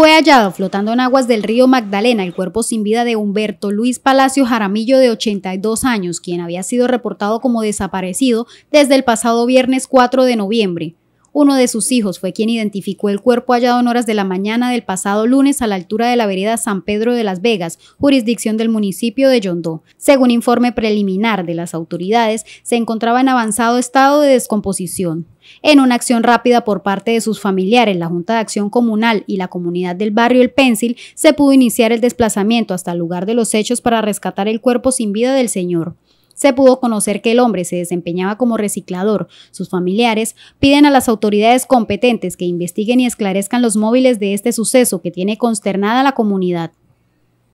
Fue hallado flotando en aguas del río Magdalena el cuerpo sin vida de Humberto Luis Palacio Jaramillo de 82 años, quien había sido reportado como desaparecido desde el pasado viernes 4 de noviembre. Uno de sus hijos fue quien identificó el cuerpo hallado en horas de la mañana del pasado lunes a la altura de la vereda San Pedro de Las Vegas, jurisdicción del municipio de Yondó. Según informe preliminar de las autoridades, se encontraba en avanzado estado de descomposición. En una acción rápida por parte de sus familiares, la Junta de Acción Comunal y la comunidad del barrio El Péncil, se pudo iniciar el desplazamiento hasta el lugar de los hechos para rescatar el cuerpo sin vida del señor se pudo conocer que el hombre se desempeñaba como reciclador. Sus familiares piden a las autoridades competentes que investiguen y esclarezcan los móviles de este suceso que tiene consternada a la comunidad.